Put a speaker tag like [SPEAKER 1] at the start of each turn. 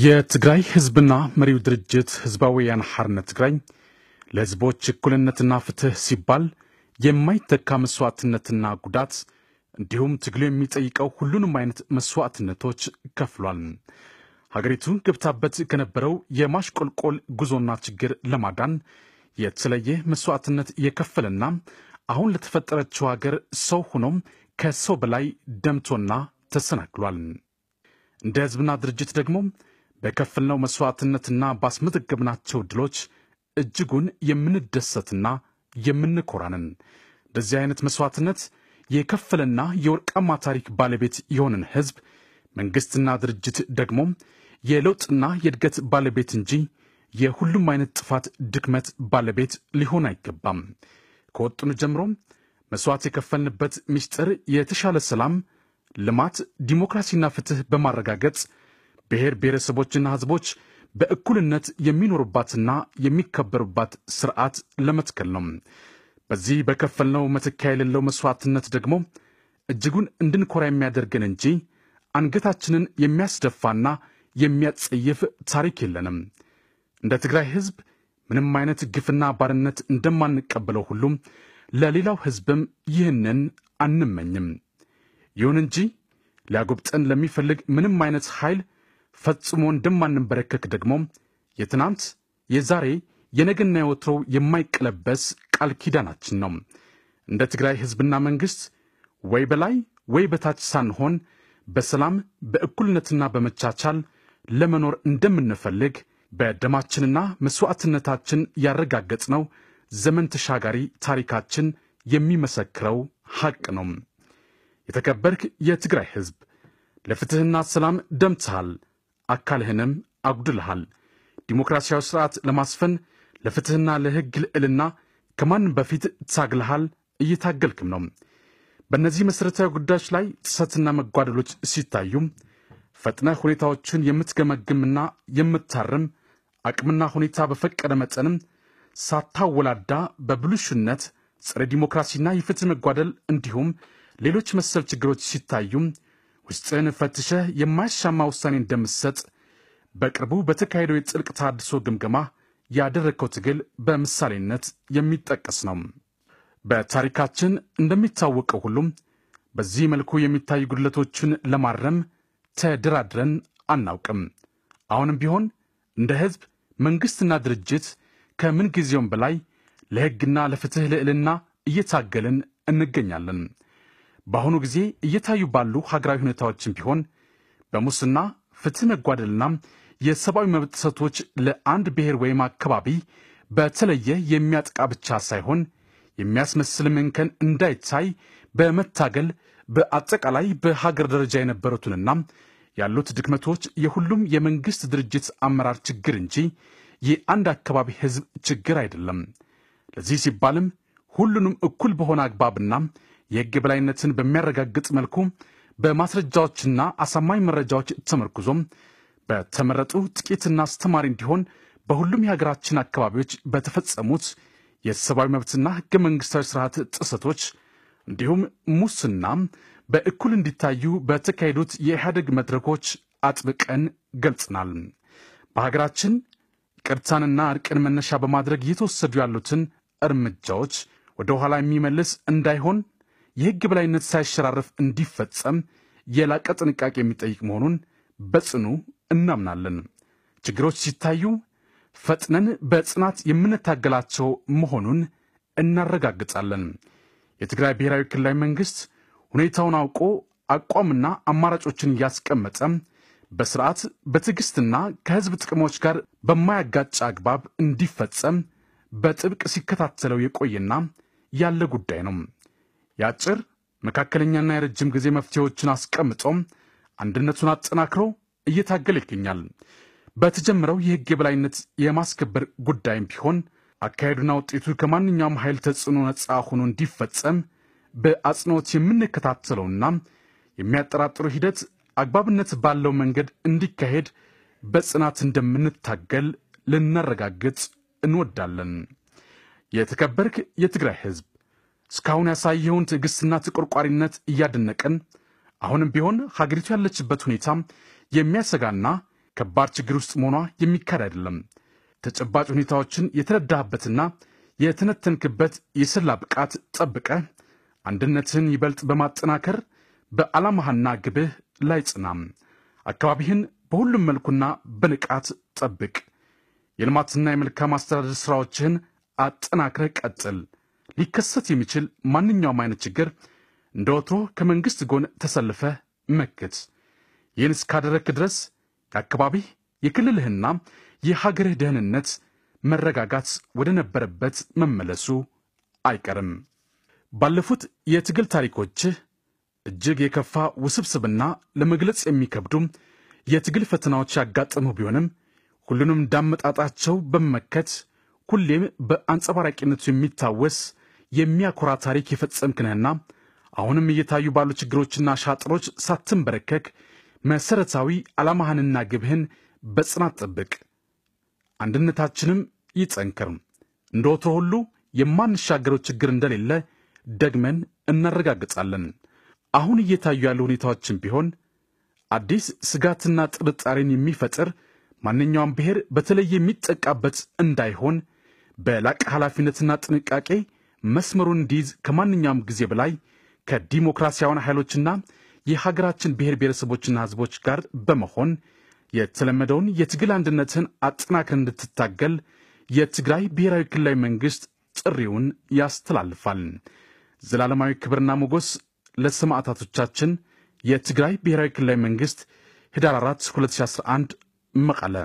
[SPEAKER 1] የትግራይ ህዝብና መሪው ድርጅት ህዝባዊ ወያነ ትግራይ ለህዝቦች እኩልነትና ፍትህ ሲባል የማይተካ መስዋዕትነትና ጉዳት እንዲሁም ትግሉ የሚጠይቀው ሁሉንም አይነት መስዋዕትነቶች ከፍሏል። ሀገሪቱ ገብታበት ከነበረው የማሽቆልቆል ጉዞና ችግር ለማዳን የተለየ መስዋዕትነት የከፈለና አሁን ለተፈጠረችው ሀገር ሰው ሆኖም ከሰው በላይ ደምቶና ተሰናክሏል። እንደ ህዝብና ድርጅት ደግሞ በከፍልነው መሥዋዕትነትና ባስመዘገብናቸው ድሎች እጅጉን የምንደሰትና የምንኮራንን እንደዚህ አይነት መሥዋዕትነት የከፈለና የወርቃማ ታሪክ ባለቤት የሆንን ሕዝብ መንግሥትና ድርጅት ደግሞም የለውጥና የእድገት ባለቤት እንጂ የሁሉም አይነት ጥፋት፣ ድክመት ባለቤት ሊሆን አይገባም። ከወጡን ጀምሮ መሥዋዕት የከፈልንበት ምስጢር የተሻለ ሰላም፣ ልማት፣ ዲሞክራሲና ፍትሕ በማረጋገጥ ብሔር ብሔረሰቦችና ህዝቦች በእኩልነት የሚኖሩባትና የሚከበሩባት ስርዓት ለመትከል ነው። በዚህ በከፈልነው መተኪያ የሌለው መስዋዕትነት ደግሞ እጅጉን እንድንኮራ የሚያደርገን እንጂ አንገታችንን የሚያስደፋና የሚያጸይፍ ታሪክ የለንም። እንደ ትግራይ ህዝብ ምንም አይነት ግፍና ባርነት እንደማንቀበለው ሁሉም ለሌላው ህዝብም ይህንን አንመኝም። ይሁን እንጂ ሊያጎብጠን ለሚፈልግ ምንም አይነት ኃይል ፈጽሞ እንደማንበረከክ ደግሞ የትናንት የዛሬ የነገና የወትሮው የማይቀለበስ ቃል ኪዳናችን ነው። እንደ ትግራይ ሕዝብና መንግሥት ወይ በላይ ወይ በታች ሳንሆን በሰላም በእኩልነትና በመቻቻል ለመኖር እንደምንፈልግ በደማችንና መሥዋዕትነታችን ያረጋገጥነው ዘመን ተሻጋሪ ታሪካችን የሚመሰክረው ሐቅ ነው። የተከበርክ የትግራይ ሕዝብ ለፍትሕና ሰላም ደምትሃል። አካልህንም አጉድልሃል። ዲሞክራሲያዊ ሥርዓት ለማስፈን ለፍትሕና ለሕግ ልዕልና ከማንም በፊት ትታግልሃል፣ እየታገልክም ነው። በእነዚህ መሠረታዊ ጉዳዮች ላይ ጥሰትና መጓደሎች ሲታዩ ፈጥነህ ሁኔታዎችን የምትገመግምና የምታርም አቅምና ሁኔታ በፈቀደ መጠንም ሳታወላዳ በብልሹነት ጸረ ዲሞክራሲና የፍትህ መጓደል እንዲሁም ሌሎች መሰል ችግሮች ሲታዩም ውስጥን ፈትሸህ የማይሻማ ውሳኔ እንደምትሰጥ በቅርቡ በተካሄደው የጥልቅ ታድሶ ግምገማ ያደረግከው ትግል በምሳሌነት የሚጠቀስ ነው። በታሪካችን እንደሚታወቀው ሁሉም በዚህ መልኩ የሚታዩ ጉድለቶችን ለማረም ተደራድረን አናውቅም። አሁንም ቢሆን እንደ ሕዝብ መንግሥትና ድርጅት ከምን ጊዜውም በላይ ለሕግና ለፍትሕ ልዕልና እየታገልን እንገኛለን። በአሁኑ ጊዜ እየታዩ ባሉ ሀገራዊ ሁኔታዎችም ቢሆን በሙስና ፍትህ መጓደልና የሰብአዊ መብት ጥሰቶች ለአንድ ብሔር ወይም አካባቢ በተለየ የሚያጥቃ ብቻ ሳይሆን የሚያስመስል መንከን እንዳይታይ በመታገል በአጠቃላይ በሀገር ደረጃ የነበሩትንና ያሉት ድክመቶች የሁሉም የመንግሥት ድርጅት አመራር ችግር እንጂ የአንድ አካባቢ ሕዝብ ችግር አይደለም። ለዚህ ሲባልም ሁሉንም እኩል በሆነ አግባብና የሕግ የበላይነትን በሚያረጋግጥ መልኩ በማስረጃዎችና አሳማኝ መረጃዎች ተመርኩዞም በተመረጡ ጥቂትና አስተማሪ እንዲሆን በሁሉም የሀገራችን አካባቢዎች በተፈጸሙት የሰብአዊ መብትና ሕገ መንግሥታዊ ሥርዓት ጥሰቶች እንዲሁም ሙስና በእኩል እንዲታዩ በተካሄዱት የኢህአደግ መድረኮች አጥብቀን ገልጽናል። በሀገራችን ቅርታንና እርቅን መነሻ በማድረግ እየተወሰዱ ያሉትን እርምጃዎች ወደ ኋላ የሚመልስ እንዳይሆን የሕግ በላይነት ሳይሸራረፍ እንዲፈጸም የላቀ ጥንቃቄ የሚጠይቅ መሆኑን በጽኑ እናምናለን። ችግሮች ሲታዩ ፈጥነን በጽናት የምንታገላቸው መሆኑን እናረጋግጣለን። የትግራይ ብሔራዊ ክልላዊ መንግሥት ሁኔታውን አውቆ አቋምና አማራጮችን እያስቀመጠ በስርዓት በትዕግሥትና ከሕዝብ ጥቅሞች ጋር በማያጋጭ አግባብ እንዲፈጸም በጥብቅ ሲከታተለው የቆየና ያለ ጉዳይ ነው። የአጭር መካከለኛና የረጅም ጊዜ መፍትሄዎችን አስቀምጦም አንድነቱን አጠናክሮ እየታገለ ይገኛል። በተጀመረው የህግ የበላይነት የማስከበር ጉዳይም ቢሆን አካሄዱና ውጤቱ ከማንኛውም ኃይል ተጽዕኖ ነፃ ሆኖ እንዲፈጸም በአጽንኦት የምንከታተለውና የሚያጠራጥሩ ሂደት አግባብነት ባለው መንገድ እንዲካሄድ በጽናት እንደምንታገል ልናረጋግጥ እንወዳለን። የተከበርክ የትግራይ ህዝብ እስካሁን ያሳየውን ትዕግስትና ተቆርቋሪነት እያደነቅን አሁንም ቢሆን ሀገሪቱ ያለችበት ሁኔታ የሚያሰጋና ከባድ ችግር ውስጥ መሆኗ የሚካድ አይደለም። ተጨባጭ ሁኔታዎችን የተረዳህበትና የተነተንክበት የስላ ብቃት ጠብቀ አንድነትህን ይበልጥ በማጠናከር በዓላማህና ግብህ ላይ ጽናም። አካባቢህን በሁሉም መልኩና በንቃት ጠብቅ። የልማትና የመልካም አስተዳደር ሥራዎችህን አጠናክረህ ቀጥል። ሊከሰት የሚችል ማንኛውም አይነት ችግር እንደ ወትሮ ከመንግሥት ጎን ተሰልፈ መክት። ይህን እስካደረክ ድረስ የአካባቢ የክልልህና የሀገርህ ደህንነት መረጋጋት ወደ ነበረበት መመለሱ አይቀርም። ባለፉት የትግል ታሪኮችህ እጅግ የከፋ ውስብስብና ለመግለጽ የሚከብዱም የትግል ፈተናዎች ያጋጠሙ ቢሆንም ሁሉንም እንዳመጣጣቸው በመመከት ሁሌም በአንጸባራቂነቱ የሚታወስ የሚያኮራ ታሪክ የፈጸምክንህና አሁንም እየታዩ ባሉ ችግሮችና ሻጥሮች ሳትንበረከክ መሠረታዊ ዓላማህንና ግብህን በጽናት ጠብቅ። አንድነታችንም ይጠንክር። እንደ ወትሮ ሁሉ የማንሻገረው ችግር እንደሌለ ደግመን እናረጋግጣለን። አሁን እየታዩ ያሉ ሁኔታዎችን ቢሆን አዲስ ስጋትና ጥርጣሬን የሚፈጥር ማንኛውም ብሔር በተለይ የሚጠቃበት እንዳይሆን በላቀ ኃላፊነትና ጥንቃቄ መስመሩን እንዲይዝ ከማንኛውም ጊዜ በላይ ከዲሞክራሲያውያን ኃይሎችና የሀገራችን ብሔር ብሔረሰቦችና ህዝቦች ጋር በመሆን የተለመደውን የትግል አንድነትን አጠናክር እንድትታገል የትግራይ ብሔራዊ ክልላዊ መንግስት ጥሪውን ያስተላልፋል። ዘላለማዊ ክብርና ሞገስ ለሰማዕታቶቻችን። የትግራይ ብሔራዊ ክልላዊ መንግስት ህዳር 4 2011 መቀለ